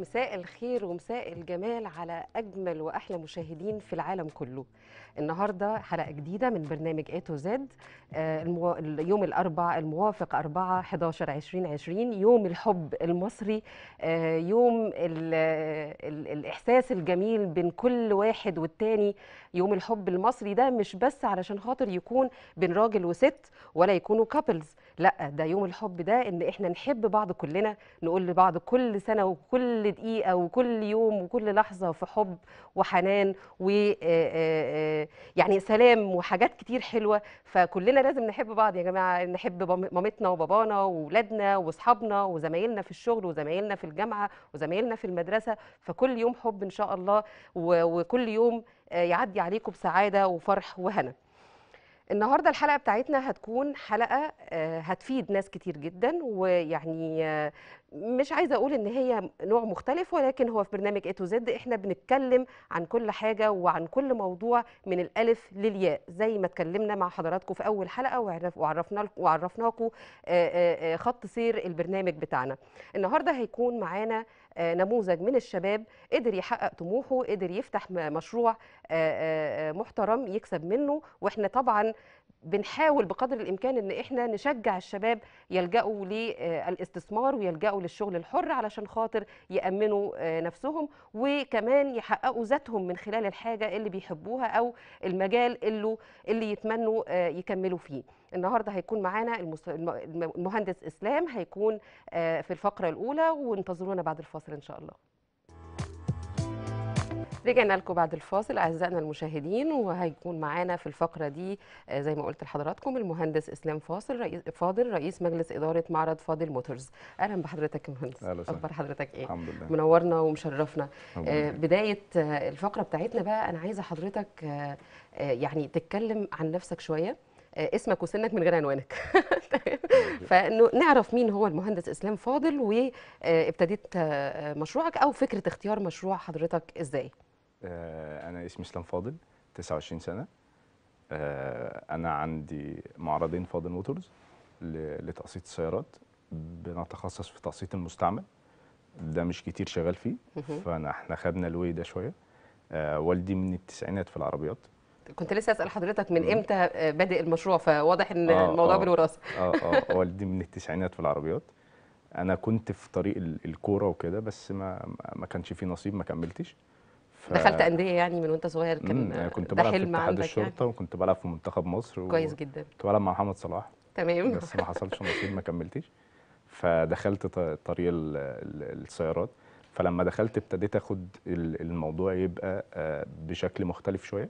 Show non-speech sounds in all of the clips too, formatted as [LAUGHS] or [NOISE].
مساء الخير ومساء الجمال على أجمل وأحلى مشاهدين في العالم كله النهاردة حلقة جديدة من برنامج اي تو زد يوم الأربع الموافق 4 11 2020 يوم الحب المصري آه، يوم ال ال الإحساس الجميل بين كل واحد والتاني يوم الحب المصري ده مش بس علشان خاطر يكون بين راجل وست ولا يكونوا كابلز لا ده يوم الحب ده إن إحنا نحب بعض كلنا نقول لبعض كل سنة وكل دقيقه وكل يوم وكل لحظه في حب وحنان و آه، آه، آه، يعني سلام وحاجات كتير حلوه فكلنا لازم نحب بعض يا جماعه نحب مامتنا وبابانا وولادنا وصحابنا وزمايلنا في الشغل وزمايلنا في الجامعه وزمايلنا في المدرسه فكل يوم حب ان شاء الله وكل يوم يعدي عليكم بسعاده وفرح وهنا النهارده الحلقه بتاعتنا هتكون حلقه آه، هتفيد ناس كتير جدا ويعني آه، مش عايزه اقول ان هي نوع مختلف ولكن هو في برنامج اي تو زد احنا بنتكلم عن كل حاجه وعن كل موضوع من الالف للياء زي ما اتكلمنا مع حضراتكم في اول حلقه وعرفنا وعرفناكم آه، خط سير البرنامج بتاعنا النهارده هيكون معانا آه، نموذج من الشباب قدر يحقق طموحه قدر يفتح مشروع آه، آه، محترم يكسب منه واحنا طبعا بنحاول بقدر الامكان ان احنا نشجع الشباب يلجأوا للاستثمار ويلجأوا للشغل الحر علشان خاطر يأمنوا آه، نفسهم وكمان يحققوا ذاتهم من خلال الحاجه اللي بيحبوها او المجال اللي اللي يتمنوا آه، يكملوا فيه. النهارده هيكون معانا المهندس اسلام هيكون آه، في الفقره الاولى وانتظرونا بعد الفاصل ان شاء الله. رجعنا لكم بعد الفاصل اعزائنا المشاهدين وهيكون معانا في الفقره دي آه، زي ما قلت لحضراتكم المهندس اسلام فاصل رئيس فاضل رئيس مجلس اداره معرض فاضل موتورز اهلا بحضرتك يا مهندس اخبار حضرتك ايه الحمد لله منورنا ومشرفنا آه بدايه آه، الفقره بتاعتنا بقى انا عايزه حضرتك آه, آه، يعني تتكلم عن نفسك شويه اسمك وسنك من غير عنوانك [LAUGHS] فنعرف مين هو المهندس اسلام فاضل وابتديت مشروعك او فكره اختيار مشروع حضرتك ازاي آه، انا اسمي اسلام فاضل 29 سنه آه، انا عندي معرضين فاضل موتورز لتقسيط السيارات بنتخصص في تقسيط المستعمل ده مش كتير شغال فيه فانا احنا خدنا الوي ده شويه آه، والدي من التسعينات في العربيات كنت لسه اسال حضرتك من امتى بادئ المشروع فواضح ان آه الموضوع آه بالوراثه اه اه [LAUGHS] والدي من التسعينات في العربيات انا كنت في طريق الكوره وكده بس ما ما كانش فيه نصيب ما كملتش ف... دخلت انديه يعني من وانت صغير كان يعني كنت بلعب في اتحاد يعني. الشرطه يعني. وكنت بلعب في منتخب مصر كويس جدا كنت بلعب مع محمد صلاح تمام بس ما حصلش [LAUGHS] نصيب ما كملتش فدخلت طريق السيارات فلما دخلت ابتديت اخد الموضوع يبقى آه، بشكل مختلف شويه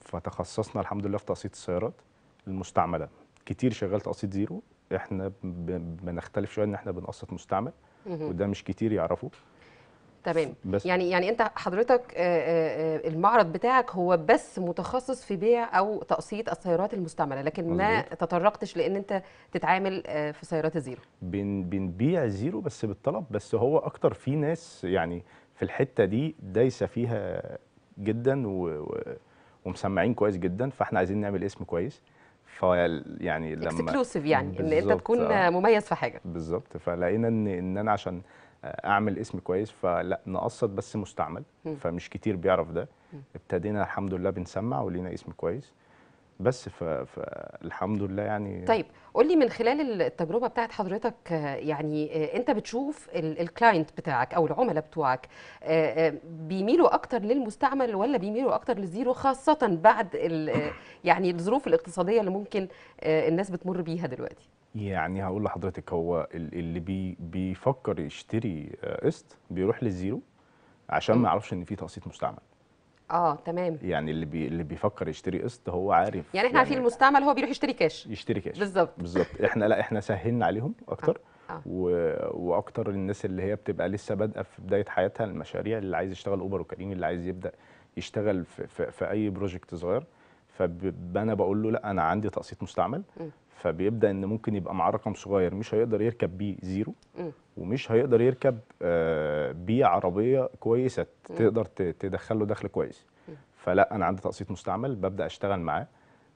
فتخصصنا الحمد لله في تقسيط السيارات المستعمله كتير شغال تقسيط زيرو احنا بنختلف شويه ان احنا بنقسط مستعمل وده مش كتير يعرفوه تمام بس. يعني يعني انت حضرتك آه، آه، آه، المعرض بتاعك هو بس متخصص في بيع او تقسيط السيارات المستعمله لكن مزبوط. ما تطرقتش لان انت تتعامل في سيارات الزيرو بن بنبيع زيرو بس بالطلب بس هو اكتر في ناس يعني في الحته دي دايسه فيها جدا و... و... ومسمعين كويس جدا فاحنا عايزين نعمل اسم كويس فيعني لما اكسكلوسيف يعني ان انت تكون مميز في حاجه بالظبط فلقينا ان ان انا عشان اعمل اسم كويس فلا نقسط بس مستعمل فمش كتير بيعرف ده ابتدينا الحمد لله بنسمع ولينا اسم كويس بس فالحمد لله يعني طيب قول لي من خلال التجربه بتاعت حضرتك يعني آه، انت بتشوف الكلاينت بتاعك او العملاء بتوعك آه، آه، بيميلوا اكتر للمستعمل ولا بيميلوا اكتر للزيرو خاصه بعد [COUGHS] يعني الظروف الاقتصاديه اللي ممكن الناس بتمر بيها دلوقتي يعني هقول لحضرتك هو اللي بي بيفكر يشتري آه، قسط بيروح للزيرو عشان ما يعرفش ان في تقسيط مستعمل اه تمام يعني اللي بي اللي بيفكر يشتري قسط هو عارف يعني احنا عارفين يعني المستعمل هو بيروح يشتري كاش يشتري كاش بالظبط بالظبط احنا لا احنا سهلنا عليهم اكتر آه. آه. واكتر الناس اللي هي بتبقى لسه بادئه في بدايه حياتها المشاريع اللي عايز يشتغل اوبر وكريم اللي عايز يبدا يشتغل في, في, في اي بروجكت صغير فانا بقول له لا انا عندي تقسيط مستعمل فبيبدا ان ممكن يبقى معاه رقم صغير مش هيقدر يركب بيه زيرو ومش هيقدر يركب آه، بيه عربيه كويسه تقدر تدخل له دخل كويس فلا انا عندي تقسيط مستعمل ببدا اشتغل معاه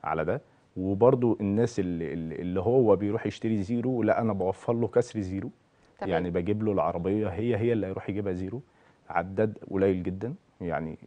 على ده وبرضو الناس اللي, اللي هو بيروح يشتري زيرو لا انا بوفر له كسر زيرو طبعا. يعني بجيب له العربيه هي هي اللي هيروح يجيبها زيرو عدد قليل جدا يعني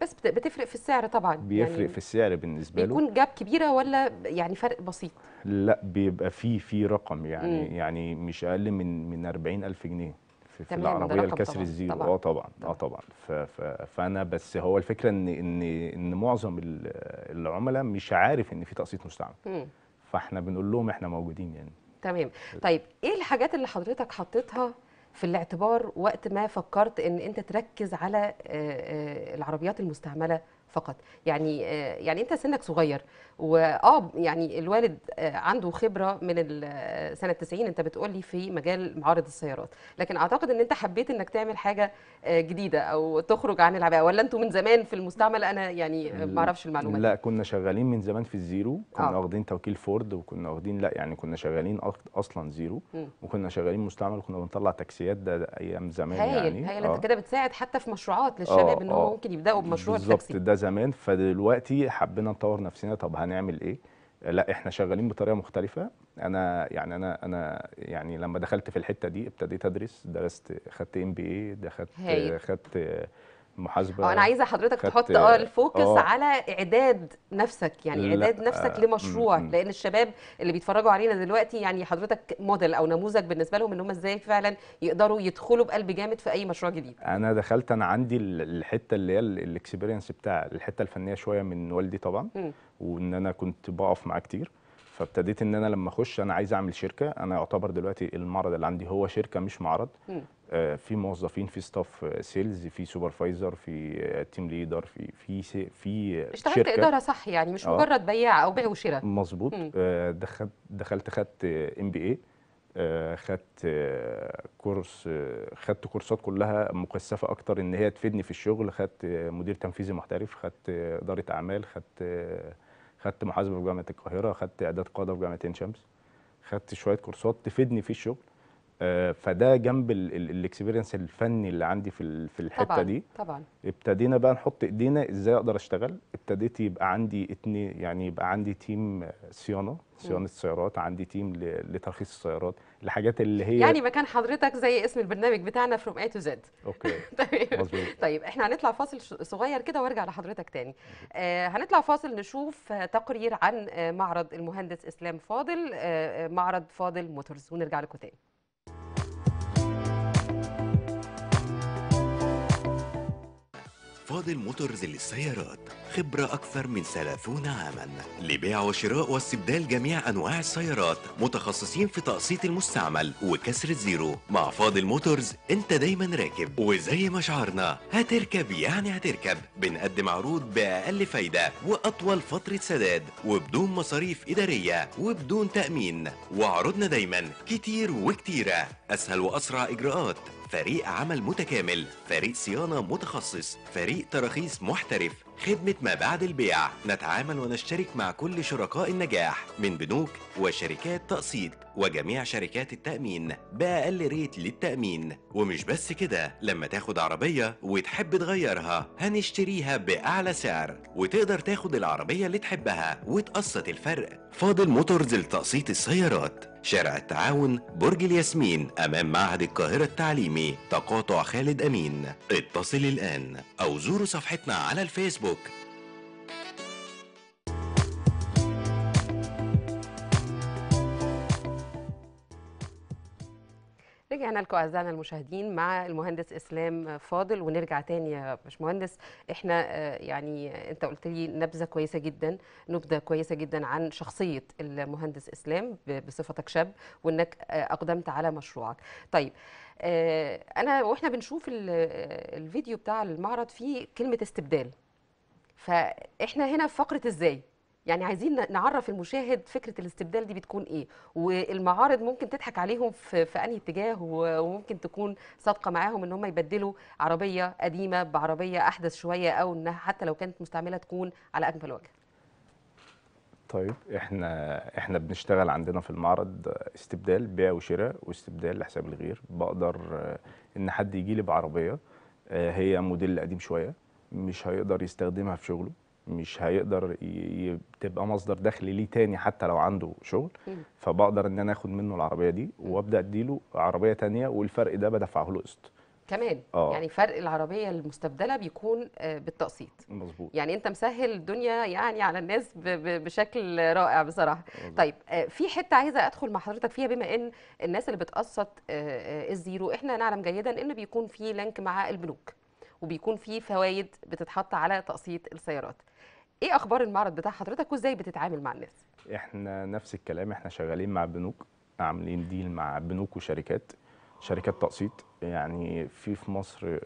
بس بتفرق في السعر طبعا بيفرق يعني في السعر بالنسبه بيكون له بيكون جاب كبيره ولا يعني فرق بسيط لا بيبقى في في رقم يعني مم. يعني مش اقل من من 40000 جنيه في, في العربيه الكسر الزيرو اه طبعا اه طبعا, طبعًا. فانا بس هو الفكره ان ان ان معظم العملاء مش عارف ان في تقسيط مستعمل مم. فاحنا بنقول لهم احنا موجودين يعني تمام طيب ايه الحاجات اللي حضرتك حطيتها في الاعتبار وقت ما فكرت ان انت تركز على آه، آه، العربيات المستعمله فقط يعني آه، يعني انت سنك صغير واه يعني الوالد آه، عنده خبره من آه، سنه 90 انت بتقولي في مجال معارض السيارات لكن اعتقد ان انت حبيت انك تعمل حاجه جديده او تخرج عن العباءه ولا انتوا من زمان في المستعمل انا يعني ما اعرفش المعلومات لا كنا شغالين من زمان في الزيرو كنا واخدين توكيل فورد وكنا واخدين لا يعني كنا شغالين اصلا زيرو وكنا شغالين مستعمل وكنا بنطلع تاكسيات ده, ده ايام زمان هايل يعني هايل آه. انت كده بتساعد حتى في مشروعات للشباب آه. ان هو ممكن يبداوا بمشروع التاكسي بالظبط ده زمان فدلوقتي حبينا نطور نفسنا طب هنعمل ايه لا احنا شغالين بطريقه مختلفه انا يعني انا انا يعني لما دخلت في الحته دي ابتديت ادرس درست خدت ام بي اي دخلت خدت محاسبه آه، انا عايزه حضرتك تحط اه الفوكس أوه. على اعداد نفسك يعني اعداد نفسك آه. لمشروع م لان الشباب اللي بيتفرجوا علينا دلوقتي يعني حضرتك موديل او نموذج بالنسبه لهم ان هم ازاي فعلا يقدروا يدخلوا بقلب جامد في اي مشروع جديد انا دخلت انا عندي الحته اللي هي الاكسبيرينس بتاع الحته الفنيه شويه من والدي طبعا م. وان انا كنت بقف معاه كتير فابتديت ان انا لما اخش انا عايز اعمل شركه انا يعتبر دلوقتي المعرض اللي عندي هو شركه مش معرض م. في موظفين في ستاف سيلز في سوبرفايزر في تيم ليدر في في في اشتغلت شركة. اداره صح يعني مش آه. مجرد بياع او بيع وشراء مظبوط آه، دخلت دخلت خدت ام بي اي خدت آه، كورس خدت كورسات كلها مكثفه اكتر ان هي تفيدني في الشغل خدت مدير تنفيذي محترف خدت اداره اعمال خدت خدت محاسبه في جامعه القاهره خدت اعداد قاده في جامعه عين شمس خدت شويه كورسات تفيدني في الشغل آه، فده جنب الاكسبيرينس الفني اللي عندي في في الحته طبعًا دي طبعا ابتدينا بقى نحط ايدينا ازاي اقدر اشتغل ابتديت يبقى عندي اتنين يعني يبقى عندي تيم آه، صيانه صيانه السيارات عندي تيم لترخيص السيارات الحاجات اللي هي يعني مكان حضرتك زي اسم البرنامج بتاعنا فروم اي تو زد اوكي [LAUGHS] مظبوط طيب احنا هنطلع فاصل صغير كده وارجع لحضرتك تاني آه هنطلع فاصل نشوف تقرير عن آه، معرض المهندس اسلام فاضل آه معرض فاضل موتورز ونرجع لكم تاني فاضل موتورز للسيارات خبرة أكثر من 30 عاما لبيع وشراء واستبدال جميع أنواع السيارات متخصصين في تقسيط المستعمل وكسر الزيرو مع فاضل موتورز أنت دايما راكب وزي ما شعرنا هتركب يعني هتركب بنقدم عروض بأقل فايدة وأطول فترة سداد وبدون مصاريف إدارية وبدون تأمين وعروضنا دايما كتير وكتيرة أسهل وأسرع إجراءات فريق عمل متكامل فريق صيانة متخصص فريق تراخيص محترف خدمة ما بعد البيع نتعامل ونشترك مع كل شركاء النجاح من بنوك وشركات تقسيط وجميع شركات التأمين بأقل ريت للتأمين ومش بس كده لما تاخد عربية وتحب تغيرها هنشتريها بأعلى سعر وتقدر تاخد العربية اللي تحبها وتقسط الفرق فاضل موتورز لتقسيط السيارات شارع التعاون برج الياسمين أمام معهد القاهرة التعليمي تقاطع خالد أمين اتصل الآن أو زوروا صفحتنا على الفيسبوك فيسبوك رجعنا لكم اعزائنا المشاهدين مع المهندس اسلام فاضل ونرجع تاني يا باشمهندس احنا آه، يعني انت قلت لي نبذه كويسه جدا نبذه كويسه جدا عن شخصيه المهندس اسلام بصفتك شاب وانك آه، اقدمت على مشروعك طيب آه، انا واحنا بنشوف الفيديو بتاع المعرض فيه كلمه استبدال فاحنا هنا في فقره ازاي يعني عايزين نعرف المشاهد فكره الاستبدال دي بتكون ايه والمعارض ممكن تضحك عليهم في, في انهي اتجاه وممكن تكون صادقه معاهم ان هم يبدلوا عربيه قديمه بعربيه احدث شويه او انها حتى لو كانت مستعمله تكون على اجمل وجه طيب احنا احنا بنشتغل عندنا في المعرض استبدال بيع وشراء واستبدال لحساب الغير بقدر ان حد يجي لي بعربيه آه، هي موديل قديم شويه مش هيقدر يستخدمها في شغله مش هيقدر تبقى مصدر دخل ليه تاني حتى لو عنده شغل فبقدر ان انا اخد منه العربيه دي وابدا اديله عربيه تانية والفرق ده بدفعه له قسط كمان أوه. يعني فرق العربيه المستبدله بيكون آه، بالتقسيط مظبوط يعني انت مسهل الدنيا يعني على الناس بشكل رائع بصراحه مزبوط. طيب آه، في حته عايزه ادخل مع حضرتك فيها بما ان الناس اللي بتقسط آه، الزيرو احنا نعلم جيدا ان بيكون في لينك مع البنوك وبيكون في فوائد بتتحط على تقسيط السيارات ايه اخبار المعرض بتاع حضرتك وازاي بتتعامل مع الناس احنا نفس الكلام احنا شغالين مع بنوك عاملين ديل مع بنوك وشركات شركات تقسيط يعني في في مصر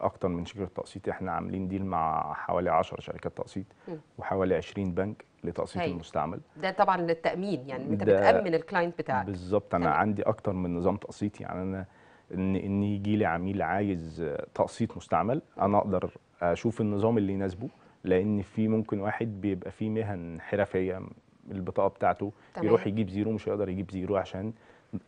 اكتر من شركه تقسيط احنا عاملين ديل مع حوالي 10 شركات تقسيط وحوالي 20 بنك لتقسيط المستعمل ده طبعا للتامين يعني انت بتامن الكلاينت بتاعك بالظبط انا عندي اكتر من نظام تقسيط يعني انا ان ان يجي لي عميل عايز تقسيط مستعمل انا اقدر اشوف النظام اللي يناسبه لان في ممكن واحد بيبقى فيه مهن حرفيه البطاقه بتاعته تمام. يروح يجيب زيرو مش هيقدر يجيب زيرو عشان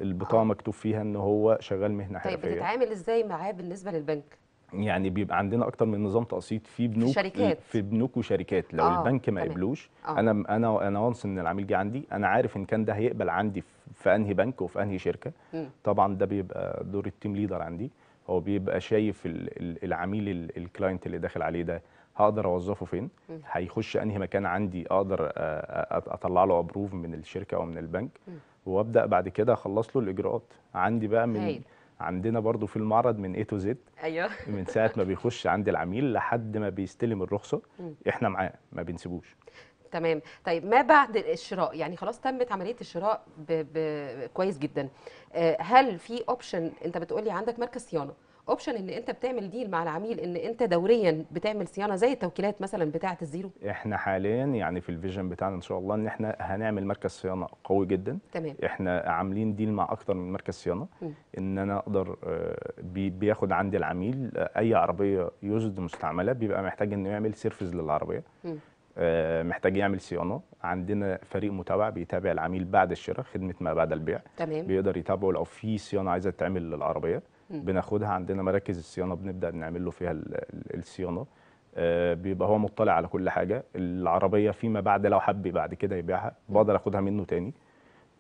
البطاقه آه. مكتوب فيها ان هو شغال مهنه طيب حرفيه طيب بتتعامل ازاي معاه بالنسبه للبنك يعني بيبقى عندنا اكتر من نظام تقسيط في بنوك شركات. في بنوك وشركات لو آه. البنك ما قبلوش آه. انا انا انا وانس ان العميل جه عندي انا عارف ان كان ده هيقبل عندي في انهي بنك وفي انهي شركه م. طبعا ده بيبقى دور التيم ليدر عندي هو بيبقى شايف العميل الكلاينت اللي داخل عليه ده هقدر اوظفه فين م. هيخش انهي مكان عندي اقدر آه، آه، اطلع له ابروف من الشركه او من البنك م. وابدا بعد كده اخلص له الاجراءات عندي بقى من هيل. عندنا برضو في المعرض من اي تو زد ايوه [LAUGHS] من ساعه ما بيخش عند العميل لحد ما بيستلم الرخصه احنا معاه ما بنسيبوش تمام طيب ما بعد الشراء يعني خلاص تمت عمليه الشراء ب... ب... كويس جدا آه، هل في اوبشن انت بتقولي عندك مركز صيانه اوبشن ان انت بتعمل ديل مع العميل ان انت دوريا بتعمل صيانه زي التوكيلات مثلا بتاعه الزيرو احنا حاليا يعني في الفيجن بتاعنا ان شاء الله ان احنا هنعمل مركز صيانه قوي جدا تمام. احنا عاملين ديل مع اكتر من مركز صيانه م. ان انا اقدر آه، بي بياخد عندي العميل آه، اي عربيه يوزد مستعمله بيبقى محتاج انه يعمل سيرفيس للعربيه م. آه، محتاج يعمل صيانه عندنا فريق متابع بيتابع العميل بعد الشراء خدمه ما بعد البيع تمام. بيقدر يتابعه لو في صيانه عايزه تتعمل للعربيه بناخدها عندنا مراكز الصيانه بنبدا نعمل له فيها الصيانه آه، بيبقى هو مطلع على كل حاجه العربيه فيما بعد لو حب بعد كده يبيعها بقدر اخدها منه تاني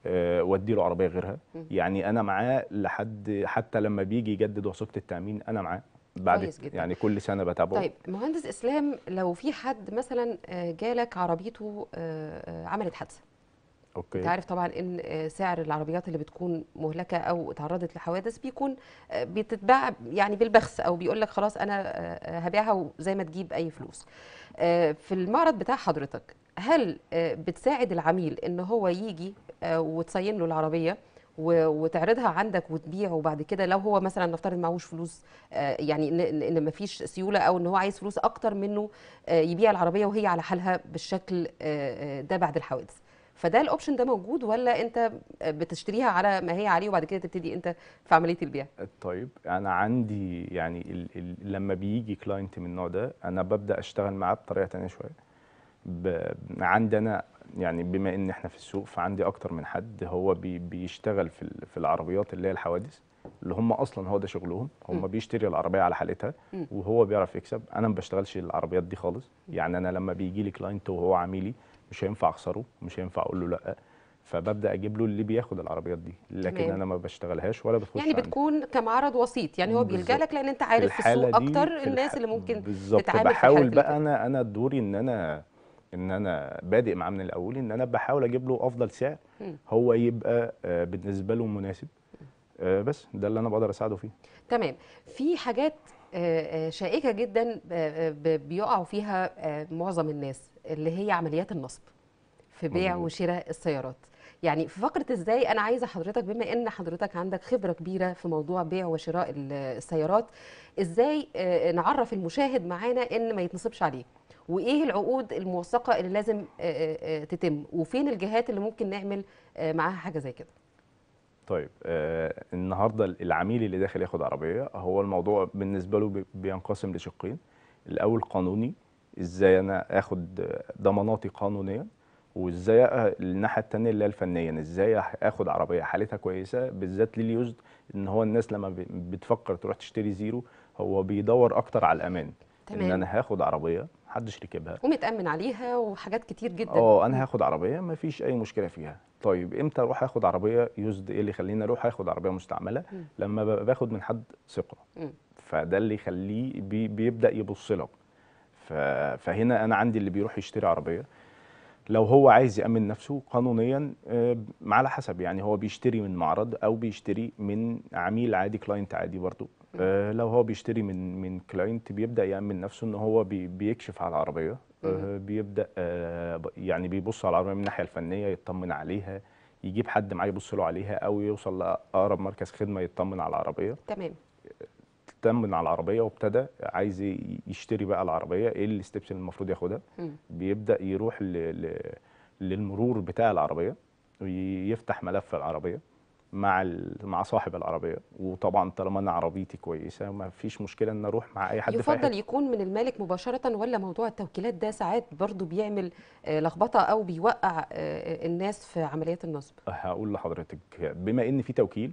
آه، وادي له عربيه غيرها يعني انا معاه لحد حتى لما بيجي يجدد وثيقه التامين انا معاه بعد جدا. يعني كل سنه بتابعه طيب مهندس اسلام لو في حد مثلا آه، جالك عربيته عملت حادثه اوكي انت عارف طبعا ان آه، سعر العربيات اللي بتكون مهلكه او اتعرضت لحوادث بيكون آه، بتتباع يعني بالبخس او بيقول لك خلاص انا آه، هبيعها وزي ما تجيب اي فلوس في المعرض بتاع حضرتك هل بتساعد العميل ان هو يجي وتصين له العربيه وتعرضها عندك وتبيع وبعد كده لو هو مثلا نفترض معهوش فلوس يعني ان مفيش سيوله او ان هو عايز فلوس اكتر منه يبيع العربيه وهي على حالها بالشكل ده بعد الحوادث فده الاوبشن ده موجود ولا انت بتشتريها على ما هي عليه وبعد كده تبتدي انت في عمليه البيع طيب انا عندي يعني الـ الـ لما بيجي كلاينت من النوع ده انا ببدا اشتغل معاه بطريقه ثانيه شويه عندي انا يعني بما ان احنا في السوق فعندي اكتر من حد هو بي بيشتغل في في العربيات اللي هي الحوادث اللي هم اصلا هو ده شغلهم هم بيشتري العربيه على حالتها وهو بيعرف يكسب انا ما بشتغلش العربيات دي خالص يعني انا لما بيجي لي كلاينت وهو عميلي مش هينفع اخسره مش هينفع اقول له لا فببدا اجيب له اللي بياخد العربيات دي لكن مين. انا ما بشتغلهاش ولا بتخش يعني عندي. بتكون كمعرض وسيط يعني هو بيلجا لك لان انت عارف في السوق اكتر في الناس اللي ممكن تتعامل بحاول بقى انا انا دوري ان انا ان انا بادئ معاه من الاول ان انا بحاول اجيب له افضل سعر هو يبقى آه، بالنسبه له مناسب آه، بس ده اللي انا بقدر اساعده فيه تمام في حاجات آه، شائكه جدا بيقعوا فيها معظم الناس اللي هي عمليات النصب في بيع وشراء السيارات يعني في فقره ازاي انا عايزه حضرتك بما ان حضرتك عندك خبره كبيره في موضوع بيع وشراء السيارات ازاي آه، نعرف المشاهد معانا ان ما يتنصبش عليه وايه العقود الموثقه اللي لازم آه، آه، تتم وفين الجهات اللي ممكن نعمل معاها حاجه زي كده طيب آه النهارده العميل اللي داخل ياخد عربيه هو الموضوع بالنسبه له بينقسم لشقين الاول قانوني ازاي انا اخد ضماناتي قانونيا وازاي الناحيه الثانيه اللي هي الفنيه يعني ازاي اخد عربيه حالتها كويسه بالذات لليوزد ان هو الناس لما بتفكر تروح تشتري زيرو هو بيدور اكتر على الامان تمام. ان انا هاخد عربيه محدش ركبها ومتامن عليها وحاجات كتير جدا اه انا هاخد عربيه ما فيش اي مشكله فيها طيب امتى اروح اخد عربيه يوزد ايه اللي يخليني اروح اخد عربيه مستعمله م. لما باخد من حد ثقه فده اللي يخليه بي بيبدا يبص لك فهنا انا عندي اللي بيروح يشتري عربيه لو هو عايز يامن نفسه قانونيا آه، على حسب يعني هو بيشتري من معرض او بيشتري من عميل عادي كلاينت عادي برضو آه، لو هو بيشتري من من كلاينت بيبدا يامن نفسه ان هو بيكشف على العربيه آه، بيبدا يعني بيبص على العربيه من الناحيه الفنيه يطمن عليها يجيب حد معاه يبص له عليها او يوصل لاقرب مركز خدمه يطمن على العربيه تمام تم من على العربيه وابتدى عايز يشتري بقى العربيه ايه الستبس اللي المفروض ياخدها بيبدا يروح للمرور بتاع العربيه ويفتح ملف العربيه مع مع صاحب العربيه وطبعا طالما انا عربيتي كويسه ما فيش مشكله ان اروح مع اي حد يفضل يكون من المالك مباشره ولا موضوع التوكيلات ده ساعات برضو بيعمل آه، لخبطه او بيوقع آه، آه، الناس في عمليات النصب هقول لحضرتك بما ان في توكيل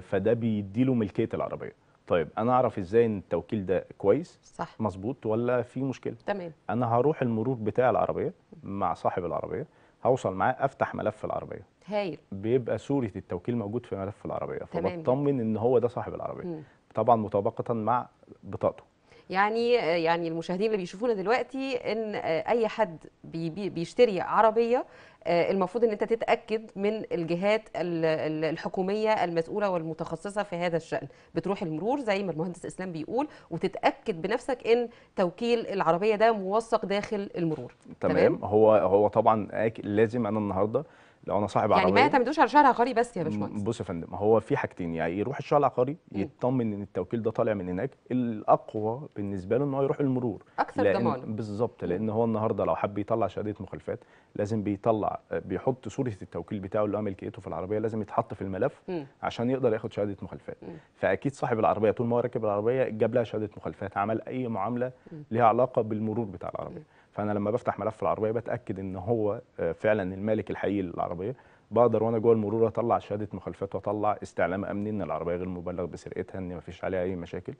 فده بيديله ملكيه العربيه طيب انا اعرف ازاي ان التوكيل ده كويس صح مظبوط ولا في مشكله تمام انا هروح المرور بتاع العربيه مع صاحب العربيه هوصل معاه افتح ملف العربيه هايل بيبقى صوره التوكيل موجود في ملف العربيه فبطمن ان هو ده صاحب العربيه م. طبعا مطابقه مع بطاقته يعني يعني المشاهدين اللي بيشوفونا دلوقتي ان آه، اي حد بيشتري عربيه آه، المفروض ان انت تتاكد من الجهات الحكوميه المسؤوله والمتخصصه في هذا الشان بتروح المرور زي ما المهندس اسلام بيقول وتتاكد بنفسك ان توكيل العربيه ده موثق داخل المرور تمام, تمام؟ هو هو طبعا لازم انا النهارده لو انا صاحب يعني عربيه يعني ما يعتمدوش على شهر عقاري بس يا باشمهندس بص يا فندم هو في حاجتين يعني يروح الشهر العقاري يطمن ان التوكيل ده طالع من هناك الاقوى بالنسبه له ان هو يروح المرور اكثر ضمان بالظبط لان هو النهارده لو حب يطلع شهاده مخالفات لازم بيطلع بيحط صوره التوكيل بتاعه اللي هو ملكيته في العربيه لازم يتحط في الملف م. عشان يقدر ياخد شهاده مخالفات فاكيد صاحب العربيه طول ما هو راكب العربيه جاب لها شهاده مخالفات عمل اي معامله ليها علاقه بالمرور بتاع العربيه م. فانا لما بفتح ملف العربيه بتاكد ان هو آه، فعلا المالك الحقيقي للعربيه بقدر وانا جوه المرور اطلع شهاده مخالفات واطلع استعلام امني ان العربيه غير مبلغ بسرقتها ان ما فيش عليها اي مشاكل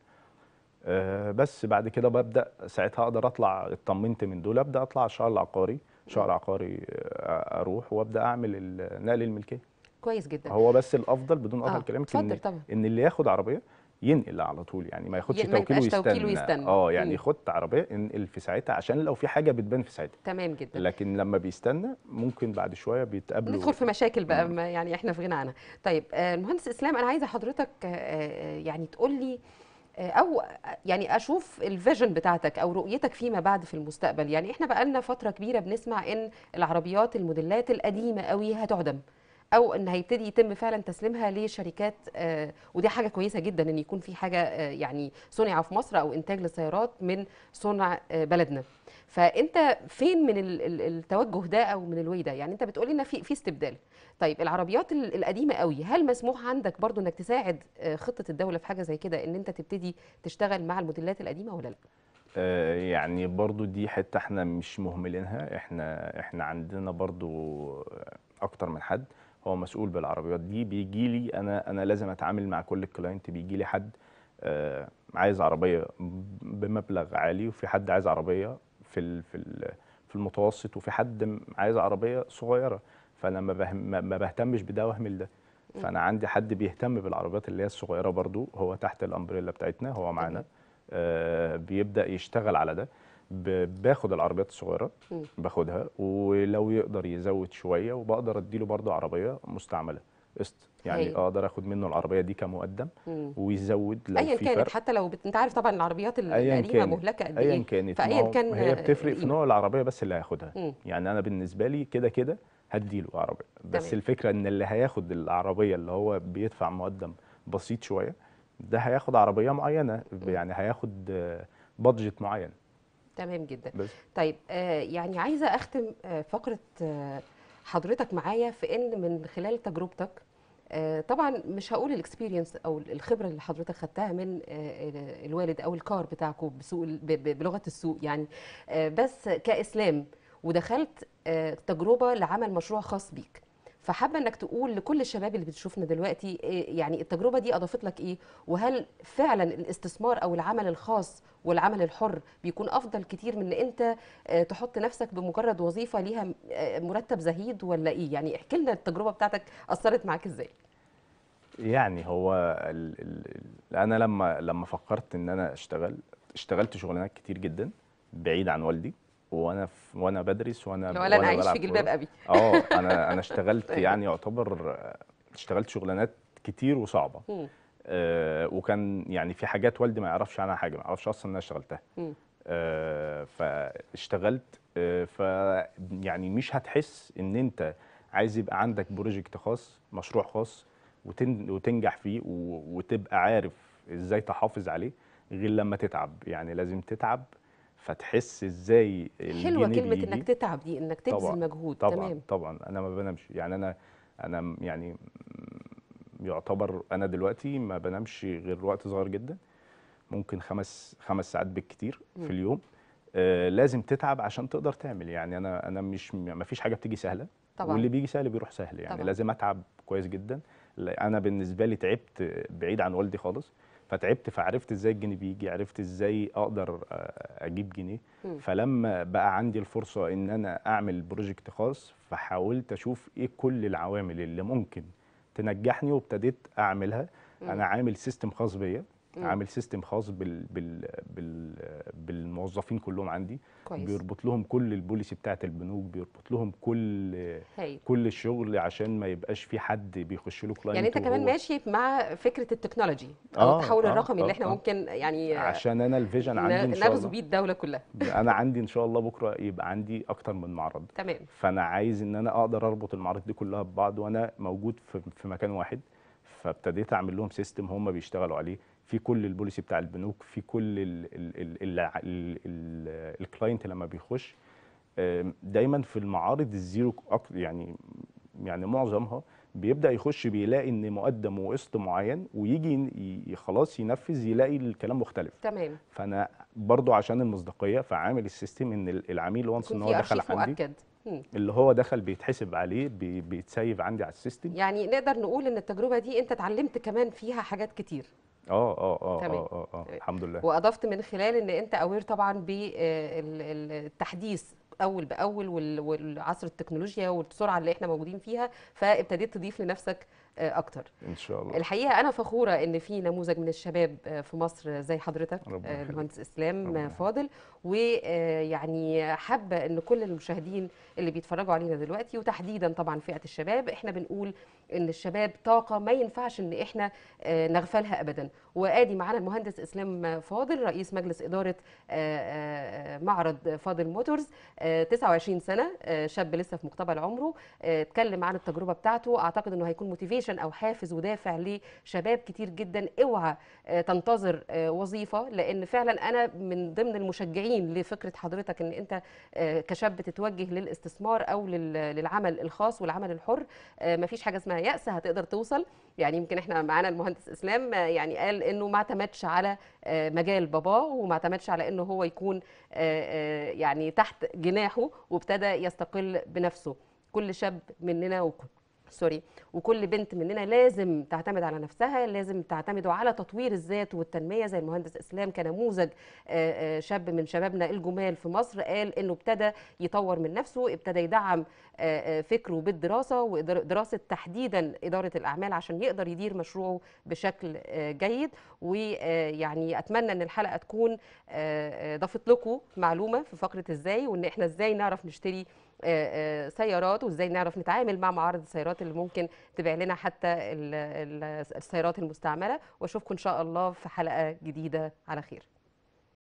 آه، بس بعد كده ببدا ساعتها اقدر اطلع اطمنت من دول ابدا اطلع الشهر العقاري شهر عقاري آه، اروح وابدا اعمل نقل الملكيه كويس جدا هو بس الافضل بدون قطع آه. كلامك ان, طبعا. إن اللي ياخد عربيه ينقل على طول يعني ما ياخدش توكيل ويستنى, توكيل ويستنى. اه يعني خد عربيه انقل في ساعتها عشان لو في حاجه بتبان في ساعتها تمام جدا لكن لما بيستنى ممكن بعد شويه بيتقابلوا ندخل في مشاكل بقى مم. يعني احنا في غنى عنها طيب المهندس آه، اسلام انا عايزه حضرتك آه، آه، يعني تقول لي او يعني اشوف الفيجن بتاعتك او رؤيتك فيما بعد في المستقبل يعني احنا بقى لنا فتره كبيره بنسمع ان العربيات الموديلات القديمه قوي هتعدم او ان هيبتدي يتم فعلا تسليمها لشركات آه، ودي حاجه كويسه جدا ان يكون في حاجه آه، يعني صنع في مصر او انتاج للسيارات من صنع آه، بلدنا فانت فين من التوجه ده او من الوي ده يعني انت بتقولي ان في في استبدال طيب العربيات القديمه قوي هل مسموح عندك برضو انك تساعد خطه الدوله في حاجه زي كده ان انت تبتدي تشتغل مع الموديلات القديمه ولا لا يعني برضو دي حته احنا مش مهملينها احنا احنا عندنا برضو اكتر من حد هو مسؤول بالعربيات دي بيجي لي انا انا لازم اتعامل مع كل الكلاينت بيجي لي حد آه، عايز عربيه بمبلغ عالي وفي حد عايز عربيه في في في المتوسط وفي حد عايز عربيه صغيره فانا ما بهتمش بده واهمل ده فانا عندي حد بيهتم بالعربيات اللي هي الصغيره برضو هو تحت الامبريلا بتاعتنا هو معانا آه بيبدا يشتغل على ده باخد العربيات الصغيره باخدها ولو يقدر يزود شويه وبقدر اديله برده عربيه مستعمله قسط يعني هي. أيوة. اقدر اخد منه العربيه دي كمقدم مم. ويزود لو ايا كانت فرق. حتى لو بت... انت عارف طبعا العربيات القديمه مهلكه قد ايه ايا كانت فايا كان هي بتفرق في نوع العربيه بس اللي هياخدها يعني انا بالنسبه لي كده كده هديله عربيه بس تمام. الفكره ان اللي هياخد العربيه اللي هو بيدفع مقدم بسيط شويه ده هياخد عربيه معينه يعني هياخد بادجت معين تمام جدا بس. طيب آه، يعني عايزه اختم آه، فقره آه، حضرتك معايا في ان من خلال تجربتك طبعا مش هقول الاكسبيرينس او الخبره اللي حضرتك خدتها من الوالد او الكار بتاعكم بسوق بلغه السوق يعني بس كاسلام ودخلت تجربه لعمل مشروع خاص بيك فحابه انك تقول لكل الشباب اللي بتشوفنا دلوقتي إيه، يعني التجربه دي اضافت لك ايه وهل فعلا الاستثمار او العمل الخاص والعمل الحر بيكون افضل كتير من ان انت آه، تحط نفسك بمجرد وظيفه ليها آه، مرتب زهيد ولا ايه يعني احكي لنا التجربه بتاعتك اثرت معاك ازاي يعني هو انا لما لما فكرت ان انا اشتغل اشتغلت شغلانات كتير جدا بعيد عن والدي وانا في وانا بدرس وانا لو انا عايش في جلباب ابي اه [LAUGHS] انا انا اشتغلت طيب. يعني يعتبر اشتغلت شغلانات كتير وصعبه آه وكان يعني في حاجات والدي ما يعرفش عنها حاجه ما يعرفش اصلا ان انا اشتغلتها آه فاشتغلت آه ف يعني مش هتحس ان انت عايز يبقى عندك بروجكت خاص مشروع خاص وتن وتنجح فيه وتبقى عارف ازاي تحافظ عليه غير لما تتعب يعني لازم تتعب فتحس ازاي حلوه كلمه بيجي. انك تتعب دي انك تبذل مجهود طبعا تمام طبعا انا ما بنامش يعني انا انا يعني يعتبر انا دلوقتي ما بنامش غير وقت صغير جدا ممكن خمس خمس ساعات بالكتير في اليوم آه لازم تتعب عشان تقدر تعمل يعني انا انا مش ما فيش حاجه بتيجي سهله طبعا واللي بيجي سهل بيروح سهل يعني طبعا. لازم اتعب كويس جدا انا بالنسبه لي تعبت بعيد عن والدي خالص فتعبت فعرفت ازاي الجنيه بيجي عرفت ازاي اقدر آه، اجيب جنيه فلما بقى عندي الفرصه ان انا اعمل بروجكت خاص فحاولت اشوف ايه كل العوامل اللي ممكن تنجحني وابتديت اعملها انا عامل سيستم خاص بيا عامل سيستم خاص بال بال بال بالموظفين كلهم عندي كويس. بيربط لهم كل البوليسي بتاعه البنوك بيربط لهم كل هي. كل الشغل عشان ما يبقاش في حد بيخش له كلاينت يعني انت كمان ماشي مع فكره التكنولوجي او آه التحول آه الرقمي آه اللي احنا آه ممكن يعني آه، عشان انا الفيجن عندي ان شاء الله نغزو بيه الدوله كلها [LAUGHS] انا عندي ان شاء الله بكره يبقى عندي اكتر من معرض تمام فانا عايز ان انا اقدر اربط المعارض دي كلها ببعض وانا موجود في, في مكان واحد فابتديت اعمل لهم سيستم هم بيشتغلوا عليه في كل البوليسي بتاع البنوك في كل الكلاينت لما بيخش دايما في المعارض الزيرو يعني يعني معظمها بيبدا يخش بيلاقي ان مقدم وقسط معين ويجي خلاص ينفذ يلاقي الكلام مختلف تمام فانا برضو عشان المصداقيه فعامل السيستم ان العميل وانس ان هو دخل عندي مؤكد. اللي هو دخل بيتحسب عليه بيتسيف عندي على السيستم يعني نقدر نقول ان التجربه دي انت اتعلمت كمان فيها حاجات كتير اه آه، آه، آه،, اه اه اه الحمد لله واضفت من خلال ان انت اوير طبعا بالتحديث اول باول والعصر التكنولوجيا والسرعه اللي احنا موجودين فيها فابتديت تضيف لنفسك اكتر ان شاء الله الحقيقه انا فخوره ان في نموذج من الشباب في مصر زي حضرتك المهندس اسلام ربنا. فاضل ويعني حابه ان كل المشاهدين اللي بيتفرجوا علينا دلوقتي وتحديدا طبعا فئه الشباب احنا بنقول ان الشباب طاقه ما ينفعش ان احنا آه، نغفلها ابدا وادي معانا المهندس اسلام فاضل رئيس مجلس اداره آه، آه، معرض فاضل موتورز 29 سنه شاب لسه في مقتبل عمره اتكلم عن التجربه بتاعته اعتقد انه هيكون موتيفيشن او حافز ودافع لشباب كتير جدا اوعى تنتظر وظيفه لان فعلا انا من ضمن المشجعين لفكره حضرتك ان انت كشاب تتوجه للاستثمار او للعمل الخاص والعمل الحر مفيش حاجه اسمها يأس هتقدر توصل يعني يمكن احنا معانا المهندس اسلام آه، يعني قال انه ما اعتمدش على آه، مجال باباه وما اعتمدش على انه هو يكون آه، يعني تحت جناحه وابتدى يستقل بنفسه كل شاب مننا سوري وكل بنت مننا لازم تعتمد على نفسها لازم تعتمدوا على تطوير الذات والتنميه زي المهندس اسلام كنموذج آه، آه، شاب من شبابنا الجمال في مصر قال انه ابتدى يطور من نفسه ابتدى يدعم آه، فكره بالدراسه ودراسه تحديدا اداره الاعمال عشان يقدر يدير مشروعه بشكل جيد ويعني اتمنى ان الحلقه تكون ضافت لكم معلومه في فقره ازاي وان احنا ازاي نعرف نشتري آه، آه، سيارات وازاي نعرف نتعامل مع معارض السيارات اللي ممكن تبيع لنا حتى السيارات المستعمله واشوفكم ان شاء الله في حلقه جديده على خير